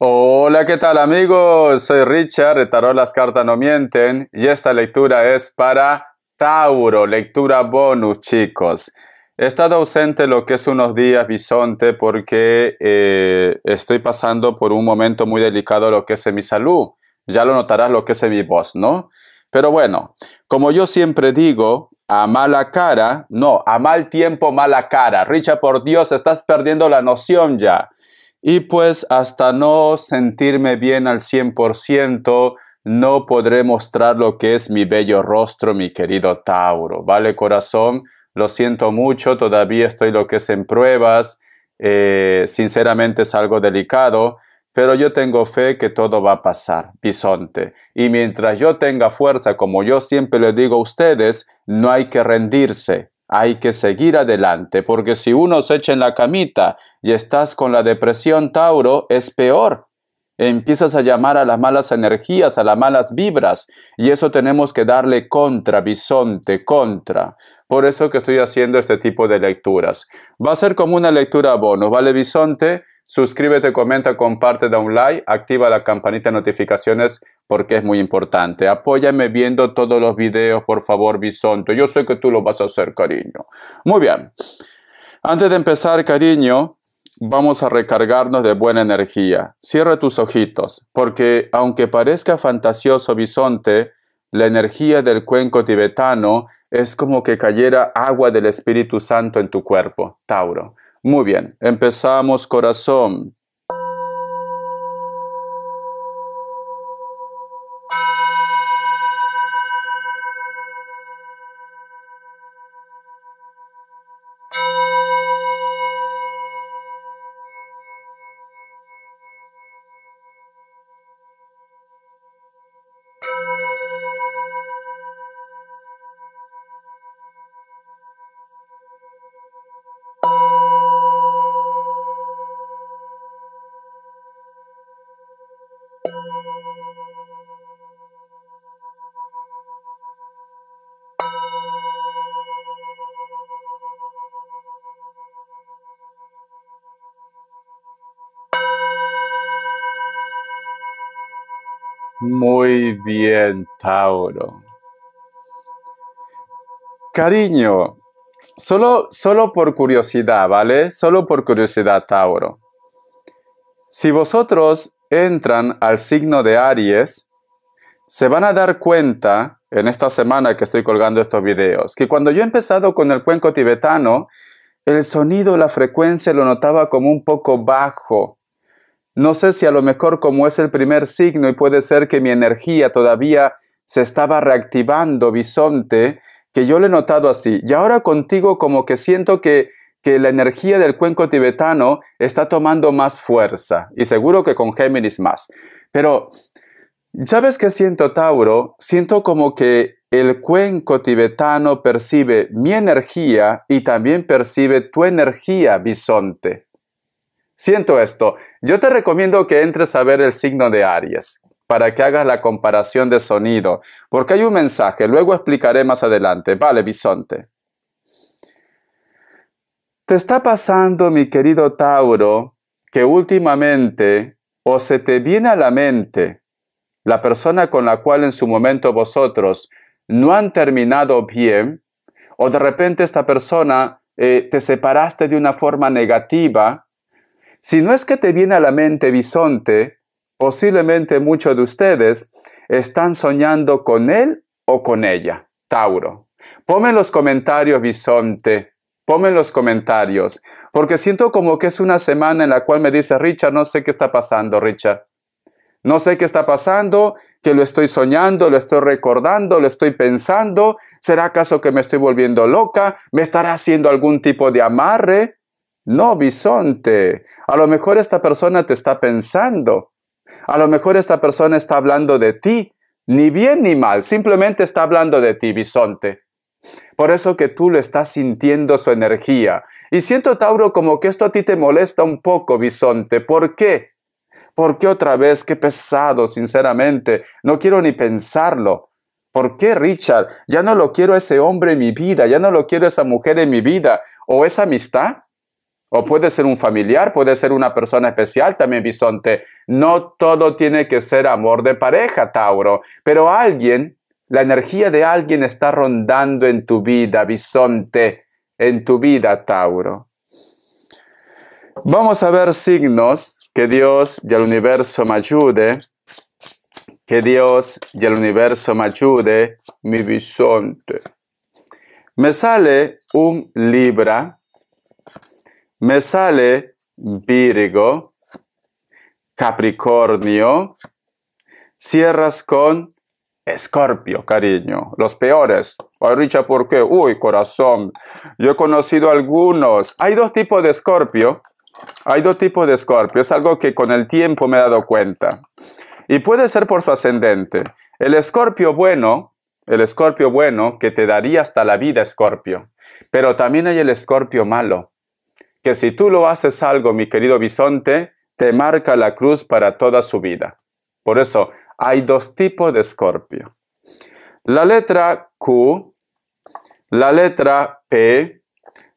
Hola, ¿qué tal amigos? Soy Richard, de Tarot Las Cartas No Mienten, y esta lectura es para Tauro, lectura bonus, chicos. He estado ausente lo que es unos días, Bisonte, porque eh, estoy pasando por un momento muy delicado lo que es mi salud. Ya lo notarás lo que es mi voz, ¿no? Pero bueno, como yo siempre digo, a mala cara, no, a mal tiempo, mala cara. Richard, por Dios, estás perdiendo la noción ya. Y pues hasta no sentirme bien al 100%, no podré mostrar lo que es mi bello rostro, mi querido Tauro. ¿Vale, corazón? Lo siento mucho, todavía estoy lo que es en pruebas. Eh, sinceramente es algo delicado, pero yo tengo fe que todo va a pasar, bisonte. Y mientras yo tenga fuerza, como yo siempre le digo a ustedes, no hay que rendirse. Hay que seguir adelante, porque si uno se echa en la camita y estás con la depresión Tauro, es peor. Empiezas a llamar a las malas energías, a las malas vibras, y eso tenemos que darle contra, bisonte, contra. Por eso que estoy haciendo este tipo de lecturas. Va a ser como una lectura a bono, ¿vale, bisonte? Suscríbete, comenta, comparte, da un like, activa la campanita de notificaciones porque es muy importante. Apóyame viendo todos los videos, por favor, bisonte. Yo sé que tú lo vas a hacer, cariño. Muy bien. Antes de empezar, cariño, vamos a recargarnos de buena energía. Cierra tus ojitos, porque aunque parezca fantasioso bisonte, la energía del cuenco tibetano es como que cayera agua del Espíritu Santo en tu cuerpo, Tauro. Muy bien, empezamos corazón. Muy bien, Tauro. Cariño, solo, solo por curiosidad, ¿vale? Solo por curiosidad, Tauro. Si vosotros entran al signo de Aries, se van a dar cuenta en esta semana que estoy colgando estos videos, que cuando yo he empezado con el cuenco tibetano, el sonido, la frecuencia lo notaba como un poco bajo. No sé si a lo mejor como es el primer signo y puede ser que mi energía todavía se estaba reactivando, bisonte, que yo lo he notado así. Y ahora contigo como que siento que, la energía del cuenco tibetano está tomando más fuerza. Y seguro que con Géminis más. Pero, ¿sabes qué siento, Tauro? Siento como que el cuenco tibetano percibe mi energía y también percibe tu energía, bisonte. Siento esto, yo te recomiendo que entres a ver el signo de Aries para que hagas la comparación de sonido, porque hay un mensaje, luego explicaré más adelante. Vale, bisonte. Te está pasando, mi querido Tauro, que últimamente o se te viene a la mente la persona con la cual en su momento vosotros no han terminado bien, o de repente esta persona eh, te separaste de una forma negativa, si no es que te viene a la mente bisonte, posiblemente muchos de ustedes están soñando con él o con ella. Tauro. Ponme en los comentarios bisonte. Ponme en los comentarios, porque siento como que es una semana en la cual me dice, Richard, no sé qué está pasando, Richard. No sé qué está pasando, que lo estoy soñando, lo estoy recordando, lo estoy pensando. ¿Será acaso que me estoy volviendo loca? ¿Me estará haciendo algún tipo de amarre? No, bisonte, a lo mejor esta persona te está pensando. A lo mejor esta persona está hablando de ti, ni bien ni mal, simplemente está hablando de ti, bisonte. Por eso que tú lo estás sintiendo su energía. Y siento, Tauro, como que esto a ti te molesta un poco, bisonte. ¿Por qué? ¿Por qué otra vez? Qué pesado, sinceramente. No quiero ni pensarlo. ¿Por qué, Richard? Ya no lo quiero ese hombre en mi vida, ya no lo quiero esa mujer en mi vida. ¿O esa amistad? O puede ser un familiar, puede ser una persona especial también, Bisonte. No todo tiene que ser amor de pareja, Tauro, pero alguien, la energía de alguien está rondando en tu vida, Bisonte, en tu vida, Tauro. Vamos a ver signos, que Dios y el universo me ayude, que Dios y el universo me ayude, mi Bisonte. Me sale un Libra me sale Virgo, Capricornio, cierras con Escorpio, cariño, los peores. Ay, Richa, ¿por qué? Uy, corazón, yo he conocido algunos. Hay dos tipos de Escorpio. Hay dos tipos de Escorpio. Es algo que con el tiempo me he dado cuenta. Y puede ser por su ascendente. El Escorpio bueno, el Escorpio bueno que te daría hasta la vida Escorpio. Pero también hay el Escorpio malo que si tú lo haces algo, mi querido bisonte, te marca la cruz para toda su vida. Por eso hay dos tipos de escorpio. La letra Q, la letra P,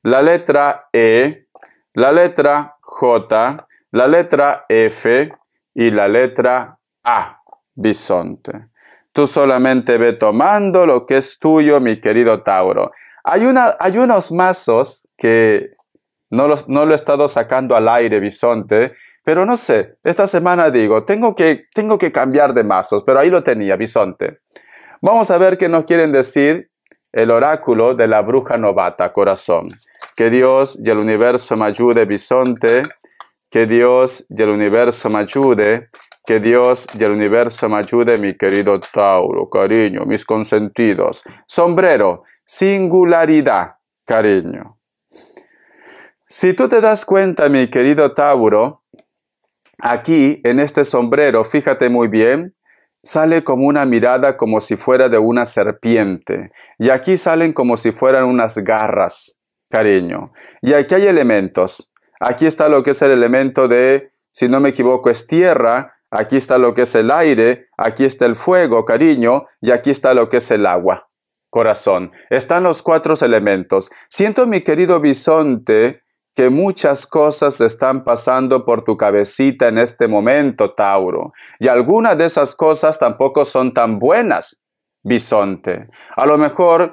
la letra E, la letra J, la letra F y la letra A, bisonte. Tú solamente ve tomando lo que es tuyo, mi querido Tauro. Hay, una, hay unos mazos que no, no lo he estado sacando al aire, bisonte, pero no sé, esta semana digo, tengo que, tengo que cambiar de mazos, pero ahí lo tenía, bisonte. Vamos a ver qué nos quieren decir el oráculo de la bruja novata, corazón. Que Dios y el universo me ayude, bisonte. Que Dios y el universo me ayude. Que Dios y el universo me ayude, mi querido Tauro, cariño, mis consentidos. Sombrero, singularidad, cariño. Si tú te das cuenta, mi querido Tauro, aquí en este sombrero, fíjate muy bien, sale como una mirada como si fuera de una serpiente. Y aquí salen como si fueran unas garras, cariño. Y aquí hay elementos. Aquí está lo que es el elemento de, si no me equivoco, es tierra. Aquí está lo que es el aire. Aquí está el fuego, cariño. Y aquí está lo que es el agua, corazón. Están los cuatro elementos. Siento, mi querido bisonte, que muchas cosas están pasando por tu cabecita en este momento, Tauro, y algunas de esas cosas tampoco son tan buenas, Bisonte. A lo mejor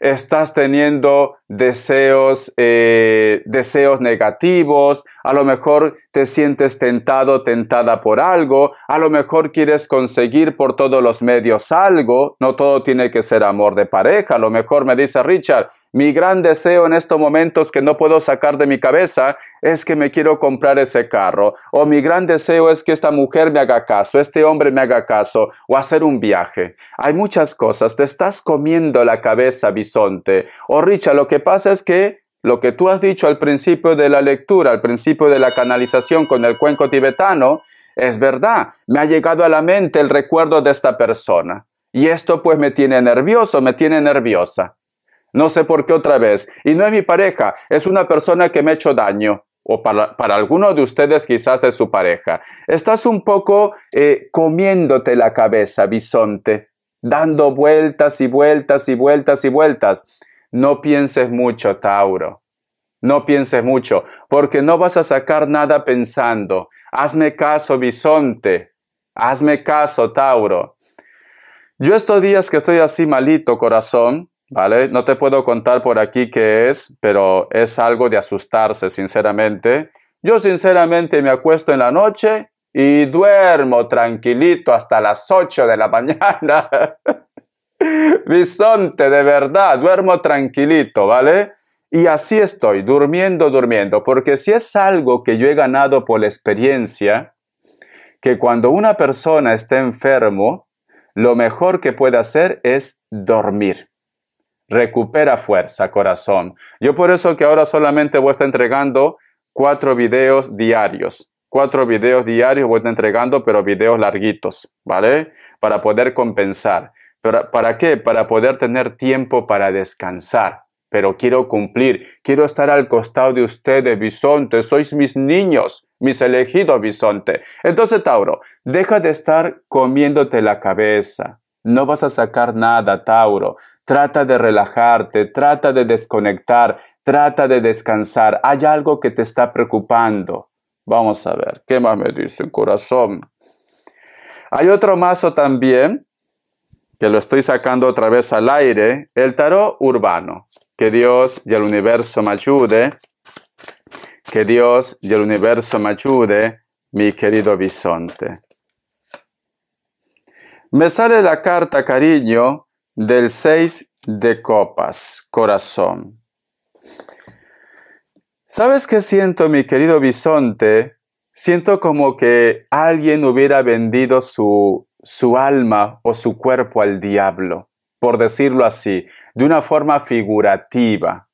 estás teniendo deseos, eh, deseos negativos, a lo mejor te sientes tentado, tentada por algo, a lo mejor quieres conseguir por todos los medios algo, no todo tiene que ser amor de pareja, a lo mejor me dice Richard, mi gran deseo en estos momentos que no puedo sacar de mi cabeza es que me quiero comprar ese carro. O mi gran deseo es que esta mujer me haga caso, este hombre me haga caso, o hacer un viaje. Hay muchas cosas. Te estás comiendo la cabeza, bisonte. O oh, Richa, lo que pasa es que lo que tú has dicho al principio de la lectura, al principio de la canalización con el cuenco tibetano, es verdad. Me ha llegado a la mente el recuerdo de esta persona. Y esto pues me tiene nervioso, me tiene nerviosa. No sé por qué otra vez. Y no es mi pareja, es una persona que me ha hecho daño. O para, alguno de ustedes quizás es su pareja. Estás un poco eh, comiéndote la cabeza, bisonte, dando vueltas y vueltas y vueltas y vueltas. No pienses mucho, Tauro. No pienses mucho, porque no vas a sacar nada pensando. Hazme caso, bisonte. Hazme caso, Tauro. Yo estos días que estoy así malito, corazón, ¿vale? No te puedo contar por aquí qué es, pero es algo de asustarse, sinceramente. Yo sinceramente me acuesto en la noche y duermo tranquilito hasta las 8 de la mañana. Bisonte, de verdad, duermo tranquilito, ¿vale? Y así estoy, durmiendo, durmiendo, porque si es algo que yo he ganado por la experiencia, que cuando una persona está enfermo, lo mejor que puede hacer es dormir recupera fuerza, corazón. Yo por eso que ahora solamente voy a estar entregando cuatro videos diarios. Cuatro videos diarios voy a estar entregando, pero videos larguitos, ¿vale? Para poder compensar. ¿Pero para qué? Para poder tener tiempo para descansar. Pero quiero cumplir, quiero estar al costado de ustedes, bisonte, sois mis niños, mis elegidos bisonte. Entonces, Tauro, deja de estar comiéndote la cabeza, no vas a sacar nada, Tauro. Trata de relajarte, trata de desconectar, trata de descansar. Hay algo que te está preocupando. Vamos a ver, ¿qué más me dice el corazón? Hay otro mazo también, que lo estoy sacando otra vez al aire, el tarot urbano. Que Dios y el universo me ayude. Que Dios y el universo me ayude, mi querido bisonte. Me sale la carta, cariño, del 6 de copas, corazón. ¿Sabes qué siento, mi querido bisonte? Siento como que alguien hubiera vendido su, su alma o su cuerpo al diablo, por decirlo así, de una forma figurativa.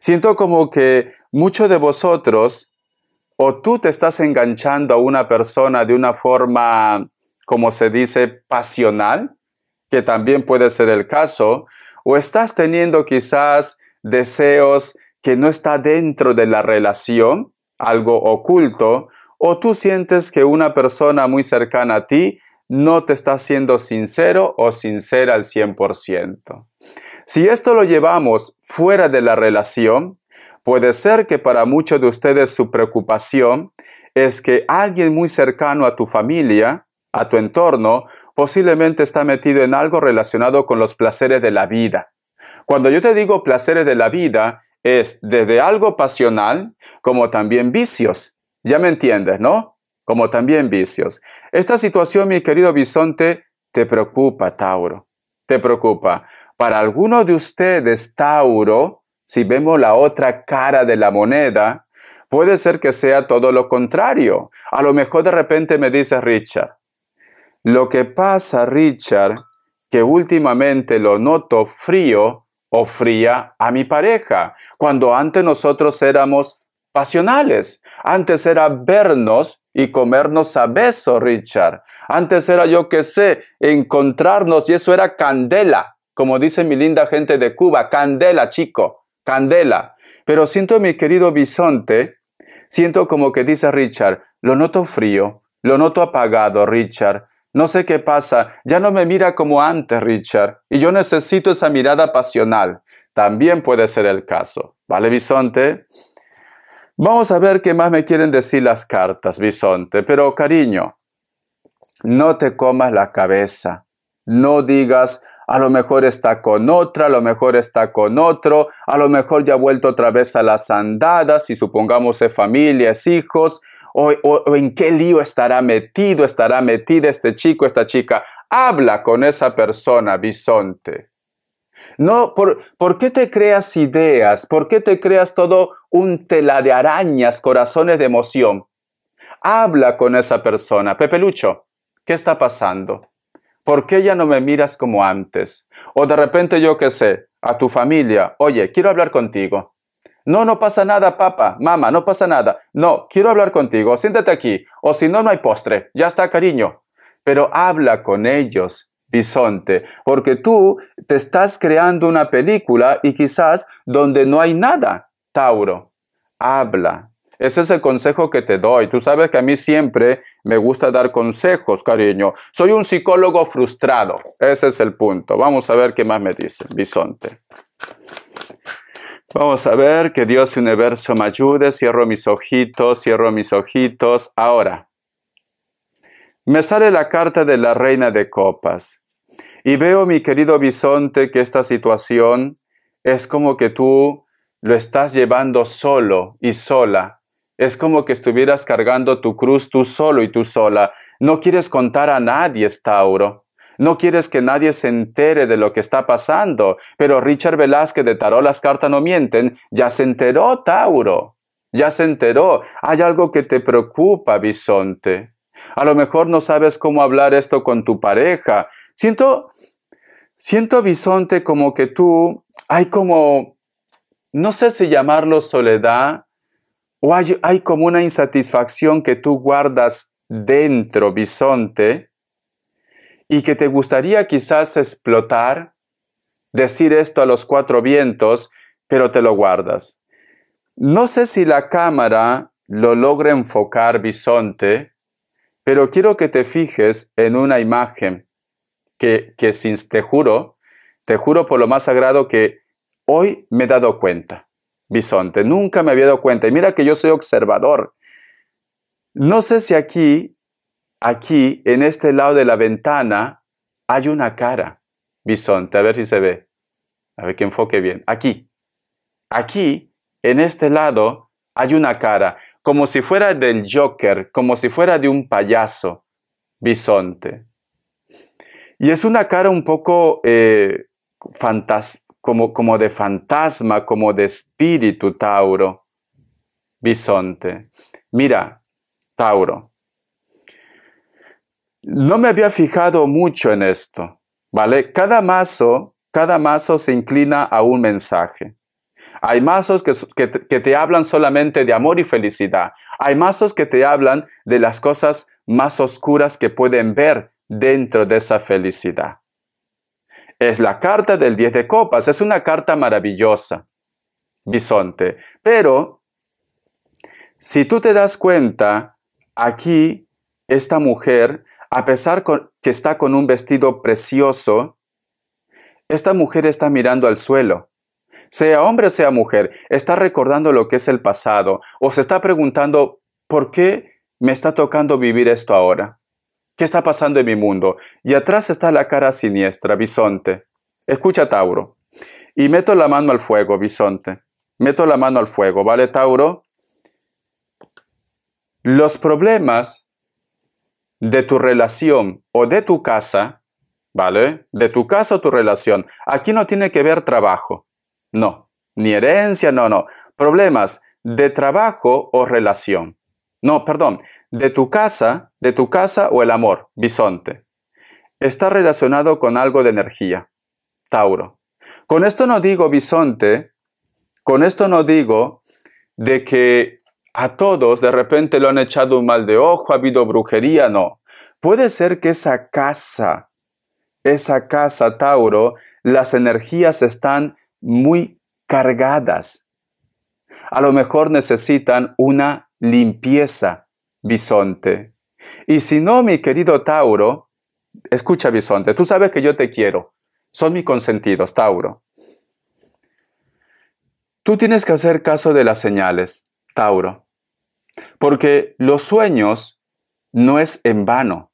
Siento como que muchos de vosotros o tú te estás enganchando a una persona de una forma como se dice, pasional, que también puede ser el caso, o estás teniendo quizás deseos que no está dentro de la relación, algo oculto, o tú sientes que una persona muy cercana a ti no te está siendo sincero o sincera al 100%. Si esto lo llevamos fuera de la relación, puede ser que para muchos de ustedes su preocupación es que alguien muy cercano a tu familia a tu entorno, posiblemente está metido en algo relacionado con los placeres de la vida. Cuando yo te digo placeres de la vida, es desde algo pasional como también vicios. Ya me entiendes, ¿no? Como también vicios. Esta situación, mi querido bisonte, te preocupa, Tauro. Te preocupa. Para alguno de ustedes, Tauro, si vemos la otra cara de la moneda, puede ser que sea todo lo contrario. A lo mejor de repente me dice Richard, lo que pasa, Richard, que últimamente lo noto frío o fría a mi pareja, cuando antes nosotros éramos pasionales. Antes era vernos y comernos a besos, Richard. Antes era, yo qué sé, encontrarnos y eso era candela, como dice mi linda gente de Cuba, candela, chico, candela. Pero siento, mi querido bisonte, siento como que dice Richard, lo noto frío, lo noto apagado, Richard. No sé qué pasa, ya no me mira como antes, Richard, y yo necesito esa mirada pasional. También puede ser el caso. ¿Vale, Bisonte? Vamos a ver qué más me quieren decir las cartas, Bisonte. Pero, cariño, no te comas la cabeza. No digas, a lo mejor está con otra, a lo mejor está con otro, a lo mejor ya ha vuelto otra vez a las andadas, y supongamos es familia, hijos, o, en qué lío estará metido, estará metida este chico, esta chica. Habla con esa persona, bisonte. No, por, ¿por qué te creas ideas? ¿Por qué te creas todo un tela de arañas, corazones de emoción? Habla con esa persona. Pepe Lucho, ¿qué está pasando? ¿por qué ya no me miras como antes? O de repente yo qué sé, a tu familia, oye, quiero hablar contigo. No, no pasa nada, papá, mamá, no pasa nada. No, quiero hablar contigo, siéntate aquí. O si no, no hay postre. Ya está, cariño. Pero habla con ellos, bisonte, porque tú te estás creando una película y quizás donde no hay nada, Tauro. Habla, ese es el consejo que te doy. Tú sabes que a mí siempre me gusta dar consejos, cariño. Soy un psicólogo frustrado. Ese es el punto. Vamos a ver qué más me dice Bisonte. Vamos a ver que Dios universo me ayude. Cierro mis ojitos, cierro mis ojitos. Ahora, me sale la carta de la reina de copas. Y veo, mi querido bisonte, que esta situación es como que tú lo estás llevando solo y sola es como que estuvieras cargando tu cruz tú solo y tú sola. No quieres contar a nadie, Tauro. No quieres que nadie se entere de lo que está pasando. Pero Richard Velázquez de Tarot Las Cartas No Mienten ya se enteró, Tauro. Ya se enteró. Hay algo que te preocupa, Bisonte. A lo mejor no sabes cómo hablar esto con tu pareja. Siento, siento, Bisonte, como que tú, hay como, no sé si llamarlo soledad, ¿O hay, como una insatisfacción que tú guardas dentro, bisonte, y que te gustaría quizás explotar, decir esto a los cuatro vientos, pero te lo guardas? No sé si la cámara lo logra enfocar, bisonte, pero quiero que te fijes en una imagen que, que sin, te juro, te juro por lo más sagrado que hoy me he dado cuenta bisonte. Nunca me había dado cuenta. Y mira que yo soy observador. No sé si aquí, aquí, en este lado de la ventana, hay una cara bisonte. A ver si se ve. A ver que enfoque bien. Aquí. Aquí, en este lado, hay una cara. Como si fuera del Joker, como si fuera de un payaso bisonte. Y es una cara un poco eh, como, de fantasma, como de espíritu, Tauro, bisonte. Mira, Tauro, no me había fijado mucho en esto, ¿vale? Cada mazo, cada mazo se inclina a un mensaje. Hay mazos que, te hablan solamente de amor y felicidad. Hay mazos que te hablan de las cosas más oscuras que pueden ver dentro de esa felicidad. Es la carta del 10 de copas, es una carta maravillosa, bisonte. Pero, si tú te das cuenta, aquí esta mujer, a pesar que está con un vestido precioso, esta mujer está mirando al suelo. Sea hombre, sea mujer, está recordando lo que es el pasado o se está preguntando, ¿por qué me está tocando vivir esto ahora? ¿Qué está pasando en mi mundo? Y atrás está la cara siniestra, bisonte. Escucha, Tauro. Y meto la mano al fuego, bisonte. Meto la mano al fuego, ¿vale, Tauro? Los problemas de tu relación o de tu casa, ¿vale? De tu casa o tu relación. Aquí no tiene que ver trabajo, no. Ni herencia, no, no. Problemas de trabajo o relación. No, perdón, de tu casa, de tu casa o el amor, bisonte. Está relacionado con algo de energía, Tauro. Con esto no digo bisonte, con esto no digo de que a todos de repente lo han echado un mal de ojo, ha habido brujería, no. Puede ser que esa casa, esa casa Tauro, las energías están muy cargadas. A lo mejor necesitan una limpieza, bisonte. Y si no, mi querido Tauro, escucha, bisonte, tú sabes que yo te quiero. Son mis consentidos, Tauro. Tú tienes que hacer caso de las señales, Tauro, porque los sueños no es en vano.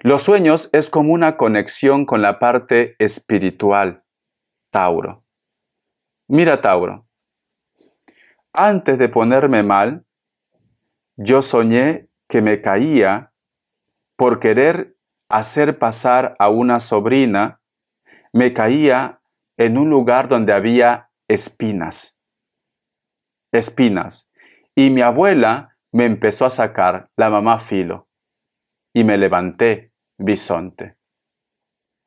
Los sueños es como una conexión con la parte espiritual, Tauro. Mira, Tauro, antes de ponerme mal, yo soñé que me caía por querer hacer pasar a una sobrina, me caía en un lugar donde había espinas. Espinas. Y mi abuela me empezó a sacar la mamá filo. Y me levanté, bisonte.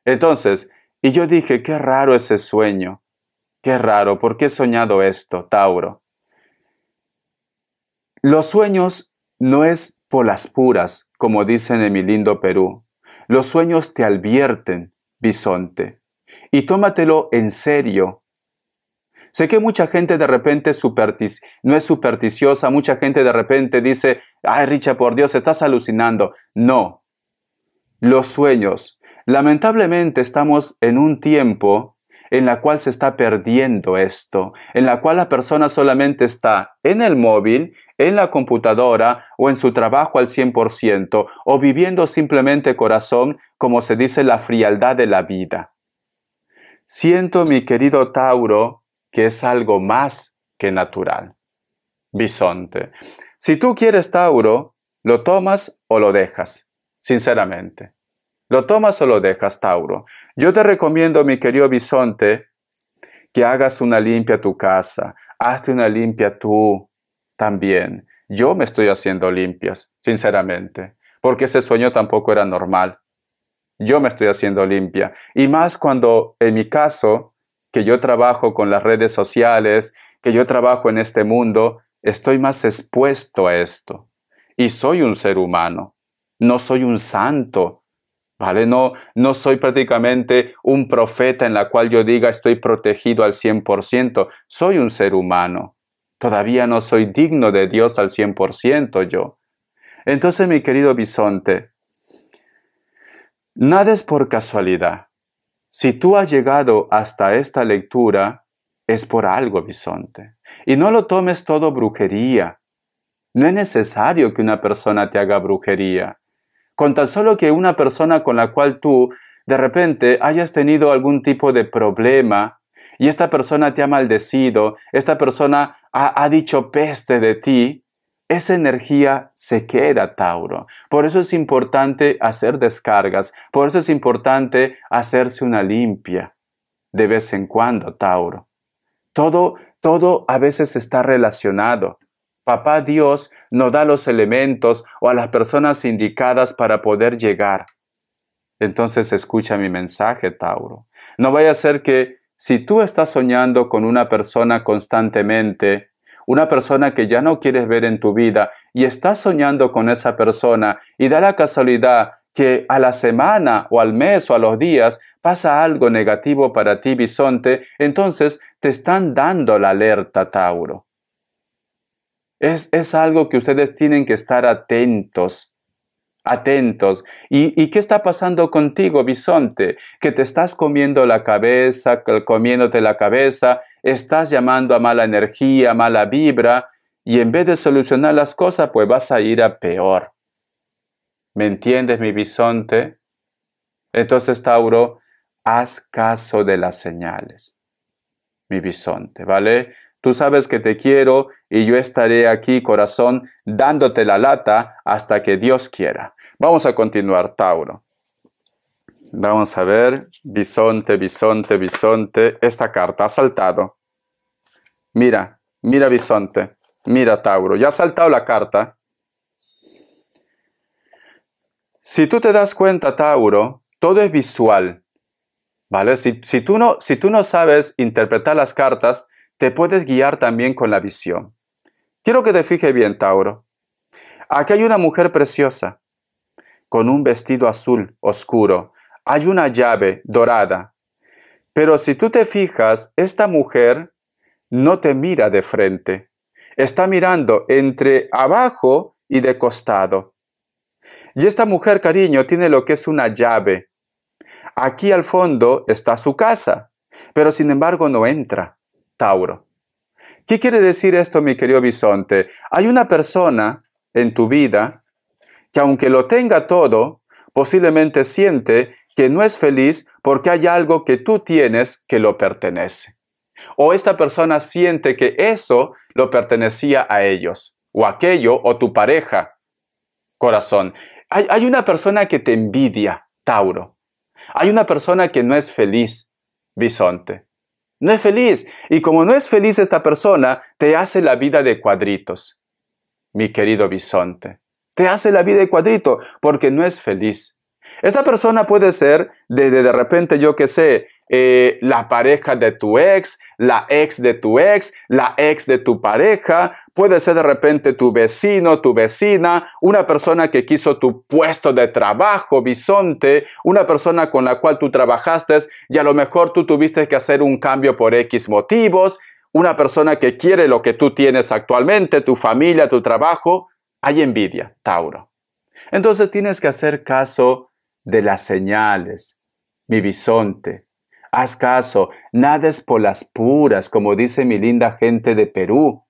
Entonces, y yo dije, qué raro ese sueño. Qué raro, ¿por qué he soñado esto, Tauro? Los sueños no es por las puras, como dicen en mi lindo Perú. Los sueños te advierten, bisonte, y tómatelo en serio. Sé que mucha gente de repente no es supersticiosa, mucha gente de repente dice, ay Richa, por Dios, estás alucinando. No, los sueños. Lamentablemente estamos en un tiempo en la cual se está perdiendo esto, en la cual la persona solamente está en el móvil, en la computadora o en su trabajo al 100% o viviendo simplemente corazón, como se dice, la frialdad de la vida. Siento, mi querido Tauro, que es algo más que natural. Bisonte. Si tú quieres Tauro, lo tomas o lo dejas, sinceramente. ¿Lo tomas o lo dejas, Tauro? Yo te recomiendo, mi querido bisonte, que hagas una limpia tu casa. Hazte una limpia tú también. Yo me estoy haciendo limpias, sinceramente, porque ese sueño tampoco era normal. Yo me estoy haciendo limpia. Y más cuando, en mi caso, que yo trabajo con las redes sociales, que yo trabajo en este mundo, estoy más expuesto a esto. Y soy un ser humano, no soy un santo, no, no soy prácticamente un profeta en la cual yo diga estoy protegido al 100%. Soy un ser humano. Todavía no soy digno de Dios al 100% yo. Entonces, mi querido bisonte, nada es por casualidad. Si tú has llegado hasta esta lectura, es por algo, bisonte. Y no lo tomes todo brujería. No es necesario que una persona te haga brujería. Con tan solo que una persona con la cual tú de repente hayas tenido algún tipo de problema y esta persona te ha maldecido, esta persona ha, dicho peste de ti, esa energía se queda, Tauro. Por eso es importante hacer descargas, por eso es importante hacerse una limpia de vez en cuando, Tauro. Todo, todo a veces está relacionado. Papá Dios no da los elementos o a las personas indicadas para poder llegar. Entonces escucha mi mensaje, Tauro. No vaya a ser que si tú estás soñando con una persona constantemente, una persona que ya no quieres ver en tu vida y estás soñando con esa persona y da la casualidad que a la semana o al mes o a los días pasa algo negativo para ti, bisonte, entonces te están dando la alerta, Tauro. Es, algo que ustedes tienen que estar atentos, atentos. ¿Y, ¿Y qué está pasando contigo, bisonte? Que te estás comiendo la cabeza, comiéndote la cabeza, estás llamando a mala energía, mala vibra, y en vez de solucionar las cosas, pues vas a ir a peor. ¿Me entiendes, mi bisonte? Entonces, Tauro, haz caso de las señales, mi bisonte, ¿vale? Tú sabes que te quiero y yo estaré aquí, corazón, dándote la lata hasta que Dios quiera. Vamos a continuar, Tauro. Vamos a ver, bisonte, bisonte, bisonte. Esta carta ha saltado. Mira, mira, bisonte. Mira, Tauro. Ya ha saltado la carta. Si tú te das cuenta, Tauro, todo es visual. ¿Vale? Si, tú, no, si tú no sabes interpretar las cartas, te puedes guiar también con la visión. Quiero que te fije bien, Tauro. Aquí hay una mujer preciosa, con un vestido azul oscuro. Hay una llave dorada. Pero si tú te fijas, esta mujer no te mira de frente. Está mirando entre abajo y de costado. Y esta mujer, cariño, tiene lo que es una llave. Aquí al fondo está su casa, pero sin embargo no entra. Tauro. ¿Qué quiere decir esto, mi querido bisonte? Hay una persona en tu vida que aunque lo tenga todo, posiblemente siente que no es feliz porque hay algo que tú tienes que lo pertenece. O esta persona siente que eso lo pertenecía a ellos, o aquello, o tu pareja. Corazón, hay, hay una persona que te envidia, Tauro. Hay una persona que no es feliz, Bisonte. No es feliz. Y como no es feliz esta persona, te hace la vida de cuadritos, mi querido bisonte. Te hace la vida de cuadrito porque no es feliz. Esta persona puede ser desde de repente, yo que sé, eh, la pareja de tu ex, la ex de tu ex, la ex de tu pareja, puede ser de repente tu vecino, tu vecina, una persona que quiso tu puesto de trabajo, bisonte, una persona con la cual tú trabajaste y a lo mejor tú tuviste que hacer un cambio por X motivos, una persona que quiere lo que tú tienes actualmente, tu familia, tu trabajo, hay envidia, Tauro. Entonces tienes que hacer caso de las señales, mi bisonte. Haz caso, nades por las puras, como dice mi linda gente de Perú.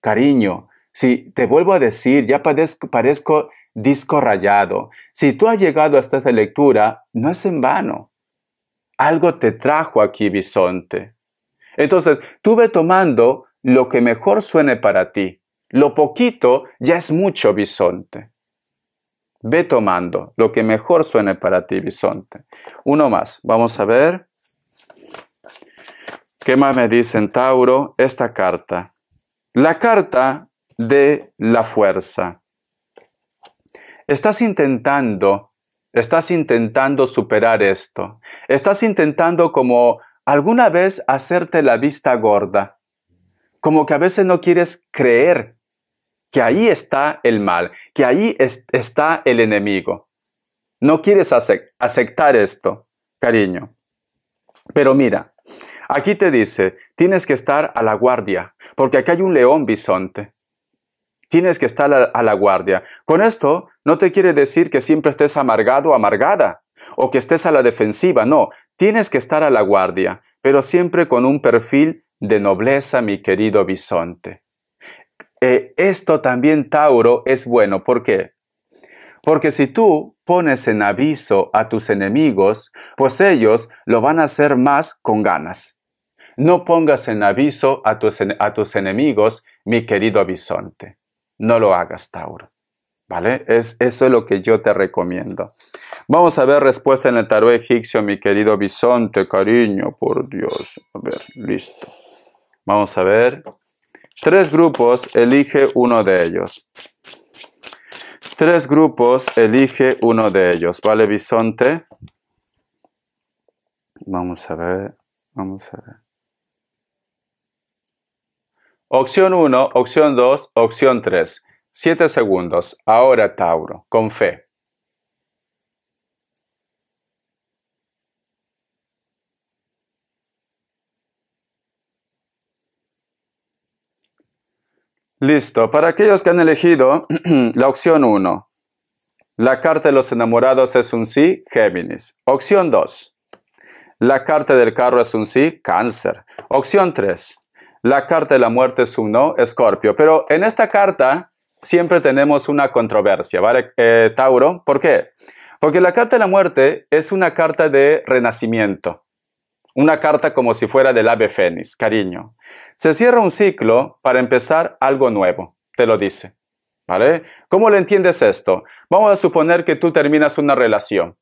Cariño, si te vuelvo a decir, ya parezco disco rayado. Si tú has llegado hasta esta lectura, no es en vano. Algo te trajo aquí, bisonte. Entonces, tú ve tomando lo que mejor suene para ti. Lo poquito ya es mucho, bisonte. Ve tomando lo que mejor suene para ti, bisonte. Uno más, vamos a ver. ¿Qué más me dicen, Tauro? Esta carta. La carta de la fuerza. Estás intentando, estás intentando superar esto. Estás intentando como alguna vez hacerte la vista gorda. Como que a veces no quieres creer que ahí está el mal, que ahí está el enemigo. No quieres aceptar esto, cariño. Pero mira, aquí te dice, tienes que estar a la guardia, porque acá hay un león bisonte. Tienes que estar a la guardia. Con esto no te quiere decir que siempre estés amargado o amargada, o que estés a la defensiva, no, tienes que estar a la guardia, pero siempre con un perfil de nobleza, mi querido bisonte. Eh, esto también Tauro es bueno. ¿Por qué? Porque si tú pones en aviso a tus enemigos, pues ellos lo van a hacer más con ganas. No pongas en aviso a tus, a tus enemigos, mi querido bisonte. No lo hagas, Tauro. ¿Vale? Es, eso es lo que yo te recomiendo. Vamos a ver respuesta en el tarot egipcio, mi querido bisonte, cariño, por Dios. A ver, listo. Vamos a ver. Tres grupos, elige uno de ellos. Tres grupos, elige uno de ellos. ¿Vale, bisonte? Vamos a ver, vamos a ver. Opción 1, opción 2, opción 3. Siete segundos. Ahora Tauro, con fe. Listo, para aquellos que han elegido la opción 1, la carta de los enamorados es un sí, Géminis. Opción 2, la carta del carro es un sí, Cáncer. Opción 3, la carta de la muerte es un no, Escorpio. Pero en esta carta siempre tenemos una controversia, ¿vale, eh, Tauro? ¿Por qué? Porque la carta de la muerte es una carta de renacimiento. Una carta como si fuera del ave fénix, cariño. Se cierra un ciclo para empezar algo nuevo, te lo dice. ¿Vale? ¿Cómo le entiendes esto? Vamos a suponer que tú terminas una relación.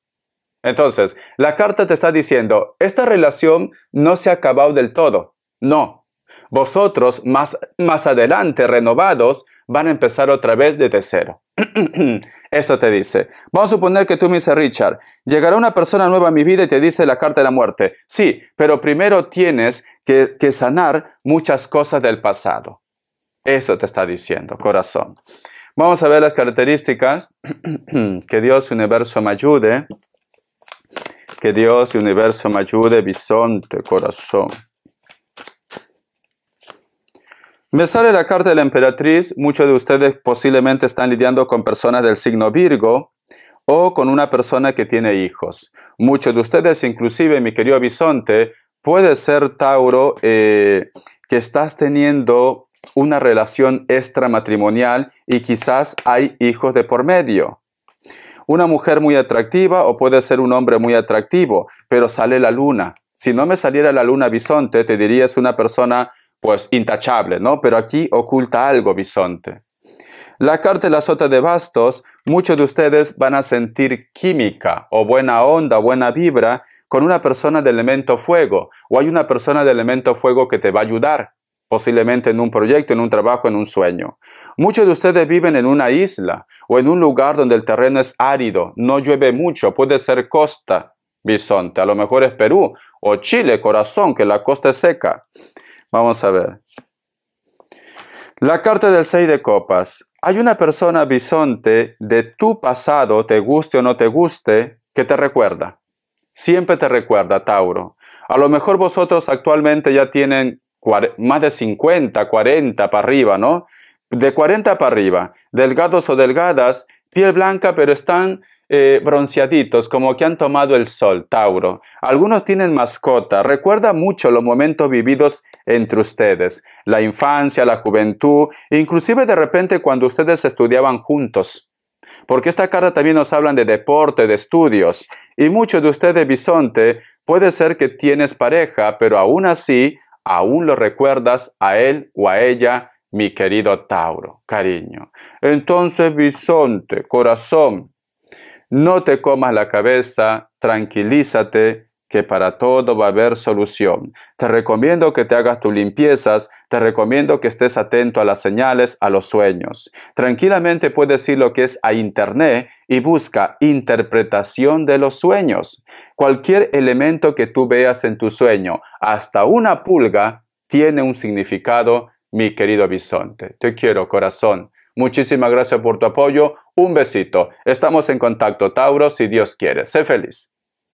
Entonces, la carta te está diciendo, esta relación no se ha acabado del todo. No, vosotros más, más adelante, renovados, van a empezar otra vez desde cero. Esto te dice. Vamos a suponer que tú me dices, Richard, llegará una persona nueva a mi vida y te dice la carta de la muerte. Sí, pero primero tienes que, que sanar muchas cosas del pasado. Eso te está diciendo, corazón. Vamos a ver las características. que Dios universo me ayude. Que Dios universo me ayude, bisonte, corazón. Me sale la carta de la emperatriz, muchos de ustedes posiblemente están lidiando con personas del signo Virgo o con una persona que tiene hijos. Muchos de ustedes, inclusive mi querido bisonte, puede ser Tauro eh, que estás teniendo una relación extramatrimonial y quizás hay hijos de por medio. Una mujer muy atractiva o puede ser un hombre muy atractivo, pero sale la luna. Si no me saliera la luna bisonte, te diría es una persona pues intachable, ¿no? Pero aquí oculta algo bisonte. La carta de la sota de bastos, muchos de ustedes van a sentir química o buena onda, buena vibra con una persona de elemento fuego o hay una persona de elemento fuego que te va a ayudar, posiblemente en un proyecto, en un trabajo, en un sueño. Muchos de ustedes viven en una isla o en un lugar donde el terreno es árido, no llueve mucho, puede ser costa, bisonte, a lo mejor es Perú o Chile, corazón, que la costa es seca. Vamos a ver. La carta del 6 de copas. Hay una persona bisonte de tu pasado, te guste o no te guste, que te recuerda. Siempre te recuerda, Tauro. A lo mejor vosotros actualmente ya tienen más de 50, 40 para arriba, ¿no? De 40 para arriba, delgados o delgadas, piel blanca, pero están eh, bronceaditos, como que han tomado el sol, Tauro. Algunos tienen mascota. Recuerda mucho los momentos vividos entre ustedes, la infancia, la juventud, inclusive de repente cuando ustedes estudiaban juntos. Porque esta carta también nos hablan de deporte, de estudios. Y muchos de ustedes, bisonte, puede ser que tienes pareja, pero aún así, aún lo recuerdas a él o a ella, mi querido Tauro, cariño. Entonces, bisonte, corazón, no te comas la cabeza, tranquilízate, que para todo va a haber solución. Te recomiendo que te hagas tus limpiezas, te recomiendo que estés atento a las señales, a los sueños. Tranquilamente puedes ir lo que es a internet y busca interpretación de los sueños. Cualquier elemento que tú veas en tu sueño, hasta una pulga, tiene un significado, mi querido bisonte. Te quiero, corazón. Muchísimas gracias por tu apoyo. Un besito. Estamos en contacto, Tauro, si Dios quiere. Sé feliz.